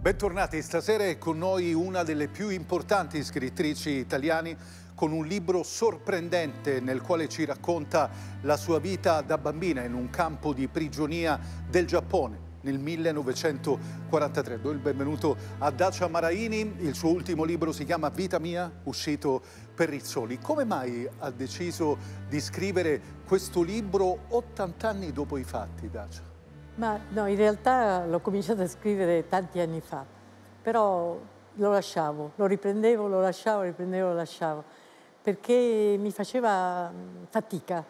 Bentornati, stasera è con noi una delle più importanti scrittrici italiane con un libro sorprendente nel quale ci racconta la sua vita da bambina in un campo di prigionia del Giappone nel 1943. Do il benvenuto a Dacia Maraini, il suo ultimo libro si chiama Vita mia, uscito per Rizzoli. Come mai ha deciso di scrivere questo libro 80 anni dopo i fatti, Dacia? Ma no, in realtà l'ho cominciato a scrivere tanti anni fa, però lo lasciavo, lo riprendevo, lo lasciavo, riprendevo, lo lasciavo, perché mi faceva fatica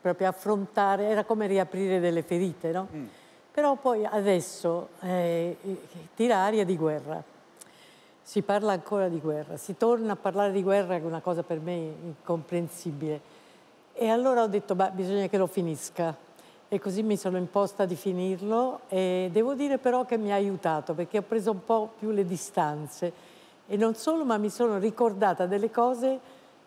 proprio affrontare, era come riaprire delle ferite, no? Mm. Però poi adesso eh, tira aria di guerra, si parla ancora di guerra, si torna a parlare di guerra che è una cosa per me incomprensibile. E allora ho detto, ma bisogna che lo finisca, e così mi sono imposta di finirlo e devo dire però che mi ha aiutato perché ho preso un po' più le distanze e non solo ma mi sono ricordata delle cose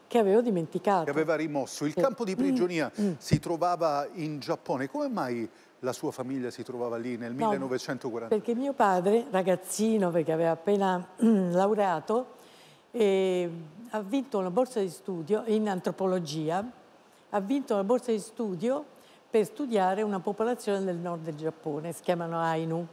che avevo dimenticato. Che aveva rimosso. Il sì. campo di mm, prigionia mm. si trovava in Giappone, come mai la sua famiglia si trovava lì nel no, 1940? Perché mio padre, ragazzino, perché aveva appena mm, laureato, eh, ha vinto una borsa di studio in antropologia, ha vinto una borsa di studio per studiare una popolazione del nord del Giappone, si chiamano Ainu.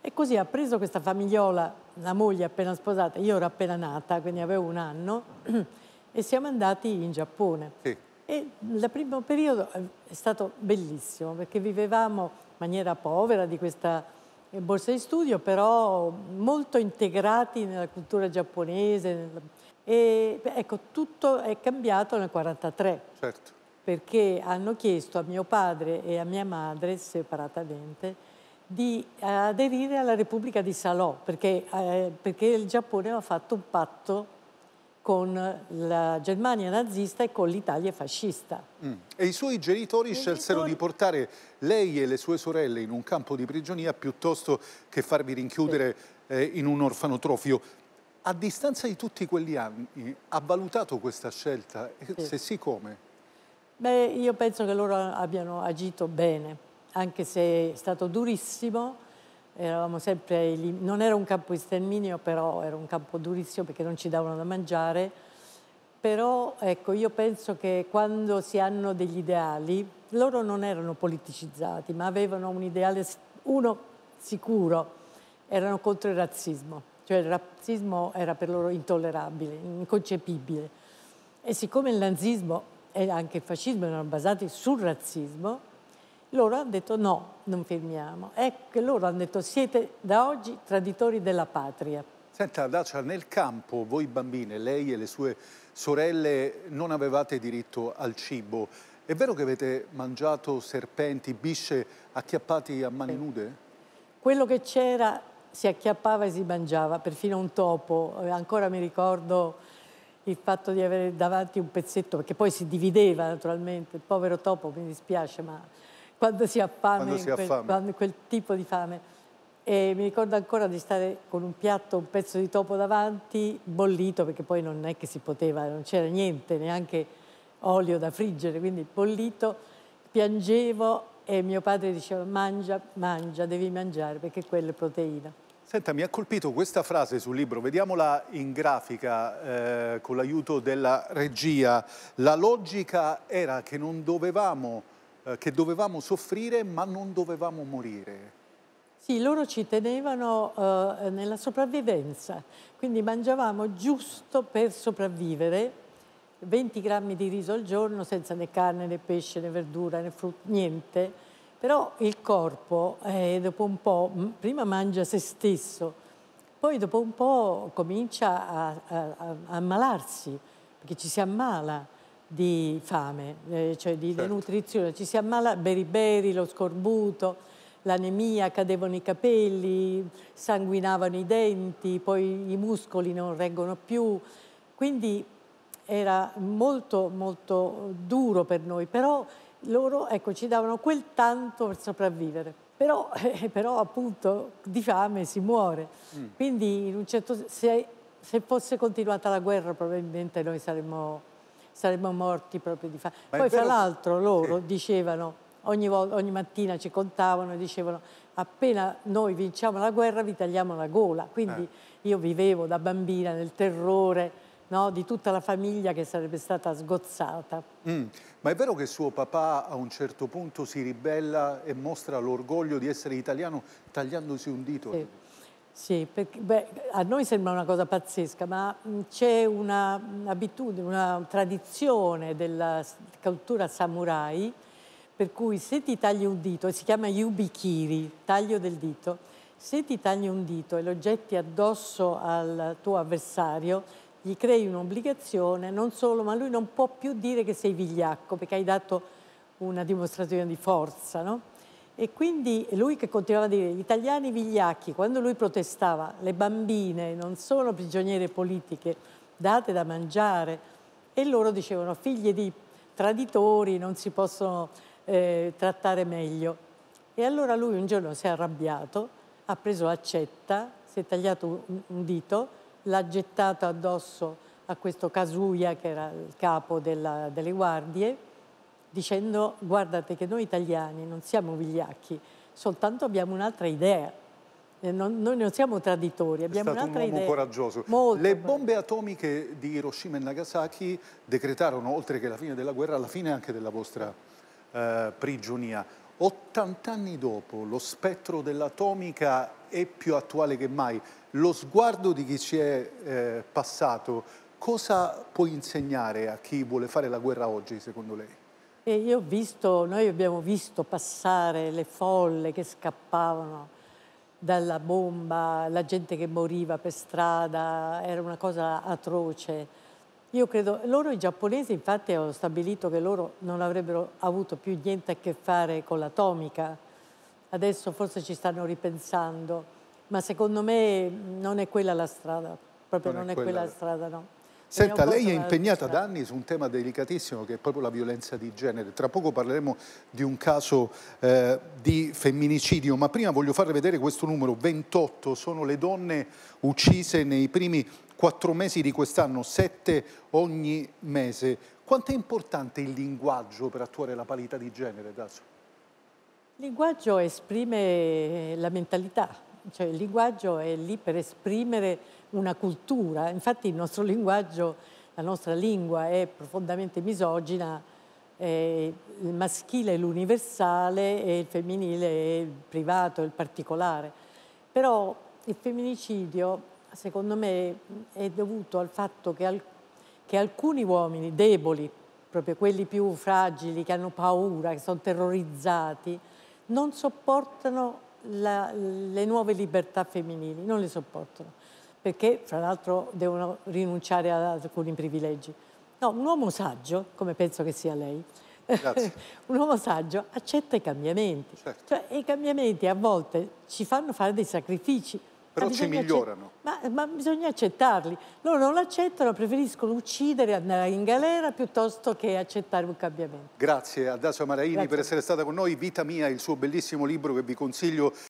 E così ha preso questa famigliola, la moglie appena sposata, io ero appena nata, quindi avevo un anno, e siamo andati in Giappone. Sì. E il primo periodo è stato bellissimo, perché vivevamo in maniera povera di questa eh, borsa di studio, però molto integrati nella cultura giapponese. E ecco, tutto è cambiato nel 1943. Certo perché hanno chiesto a mio padre e a mia madre separatamente di aderire alla Repubblica di Salò, perché, eh, perché il Giappone aveva fatto un patto con la Germania nazista e con l'Italia fascista. Mm. E i suoi genitori I scelsero genitori... di portare lei e le sue sorelle in un campo di prigionia piuttosto che farvi rinchiudere eh, in un orfanotrofio. A distanza di tutti quegli anni, ha valutato questa scelta? Sì. Se sì, come? Beh, io penso che loro abbiano agito bene, anche se è stato durissimo. Eravamo Sempre, non era un campo di sterminio, però era un campo durissimo perché non ci davano da mangiare. Però ecco, io penso che quando si hanno degli ideali, loro non erano politicizzati, ma avevano un ideale, uno sicuro, erano contro il razzismo, cioè il razzismo era per loro intollerabile, inconcepibile. E siccome il nazismo e anche il fascismo erano basati sul razzismo, loro hanno detto no, non fermiamo. Ecco, loro hanno detto siete da oggi traditori della patria. Senta, Dacia, nel campo voi bambine, lei e le sue sorelle, non avevate diritto al cibo. È vero che avete mangiato serpenti, bisce acchiappati a mani nude? Quello che c'era si acchiappava e si mangiava, perfino un topo. Eh, ancora mi ricordo il fatto di avere davanti un pezzetto, perché poi si divideva naturalmente, il povero topo mi dispiace, ma quando si ha fame, quando si ha quel, fame. Quando, quel tipo di fame. E mi ricordo ancora di stare con un piatto, un pezzo di topo davanti, bollito, perché poi non è che si poteva, non c'era niente, neanche olio da friggere, quindi bollito, piangevo e mio padre diceva mangia, mangia, devi mangiare perché quella è proteina. Senta, mi ha colpito questa frase sul libro, vediamola in grafica eh, con l'aiuto della regia. La logica era che dovevamo, eh, che dovevamo soffrire ma non dovevamo morire. Sì, loro ci tenevano eh, nella sopravvivenza, quindi mangiavamo giusto per sopravvivere, 20 grammi di riso al giorno senza né carne né pesce né verdura né frutta, niente, però il corpo, eh, dopo un po', prima mangia se stesso, poi dopo un po' comincia a, a, a ammalarsi, perché ci si ammala di fame, eh, cioè di certo. denutrizione, ci si ammala beriberi, lo scorbuto, l'anemia, cadevano i capelli, sanguinavano i denti, poi i muscoli non reggono più. Quindi era molto, molto duro per noi, però loro ecco, ci davano quel tanto per sopravvivere. Però, eh, però appunto di fame si muore. Mm. Quindi in un certo se, se fosse continuata la guerra probabilmente noi saremmo, saremmo morti proprio di fame. Ma Poi fra l'altro loro sì. dicevano, ogni, ogni mattina ci contavano dicevano appena noi vinciamo la guerra vi tagliamo la gola. Quindi eh. io vivevo da bambina nel terrore no? di tutta la famiglia che sarebbe stata sgozzata. Mm. Ma è vero che suo papà a un certo punto si ribella e mostra l'orgoglio di essere italiano tagliandosi un dito? Sì. Sì, perché, beh, a noi sembra una cosa pazzesca, ma mm, c'è un'abitudine, mm, una tradizione della cultura samurai per cui se ti tagli un dito, e si chiama yubikiri, taglio del dito, se ti tagli un dito e lo getti addosso al tuo avversario, gli crei un'obbligazione, non solo, ma lui non può più dire che sei vigliacco perché hai dato una dimostrazione di forza, no? E quindi lui che continuava a dire gli italiani vigliacchi, quando lui protestava, le bambine non sono prigioniere politiche, date da mangiare, e loro dicevano figlie di traditori, non si possono eh, trattare meglio. E allora lui un giorno si è arrabbiato, ha preso l'accetta, si è tagliato un, un dito l'ha gettato addosso a questo Casuia, che era il capo della, delle guardie, dicendo guardate che noi italiani non siamo vigliacchi, soltanto abbiamo un'altra idea. Non, noi non siamo traditori, abbiamo un'altra idea. È stato un coraggioso. Molto Le bombe atomiche di Hiroshima e Nagasaki decretarono, oltre che la fine della guerra, la fine anche della vostra eh, prigionia. 80 anni dopo lo spettro dell'atomica è più attuale che mai lo sguardo di chi ci è eh, passato cosa può insegnare a chi vuole fare la guerra oggi, secondo lei? E io ho visto, noi abbiamo visto passare le folle che scappavano dalla bomba, la gente che moriva per strada, era una cosa atroce. Io credo, loro i giapponesi infatti hanno stabilito che loro non avrebbero avuto più niente a che fare con l'atomica, adesso forse ci stanno ripensando ma secondo me non è quella la strada, proprio non, non è, quella, la strada, no. Senta, lei è impegnata da anni su un tema delicatissimo che è proprio la violenza di genere. Tra poco parleremo di un caso eh, di femminicidio, ma prima voglio farle vedere questo numero, 28, sono le donne uccise nei primi quattro mesi di quest'anno, 7 ogni mese. Quanto è importante il linguaggio per attuare la parità di genere, Dazio? Il linguaggio esprime la mentalità, cioè il linguaggio è lì per esprimere una cultura, infatti il nostro linguaggio, la nostra lingua è profondamente misogina, eh, il maschile è l'universale e il femminile è il privato, il particolare. Però il femminicidio secondo me è dovuto al fatto che, al, che alcuni uomini deboli, proprio quelli più fragili, che hanno paura, che sono terrorizzati, non sopportano la, le nuove libertà femminili, non le sopportano, perché fra l'altro devono rinunciare ad alcuni privilegi. No, un uomo saggio, come penso che sia lei, un uomo saggio accetta i cambiamenti. Certo. Cioè, I cambiamenti a volte ci fanno fare dei sacrifici, però ci migliorano. Ma, ma, bisogna accettarli. Loro non accettano, preferiscono uccidere, e andare in galera piuttosto che accettare un cambiamento. Grazie a Dacia Maraini Grazie. per essere stata con noi. Vita mia, il suo bellissimo libro che vi consiglio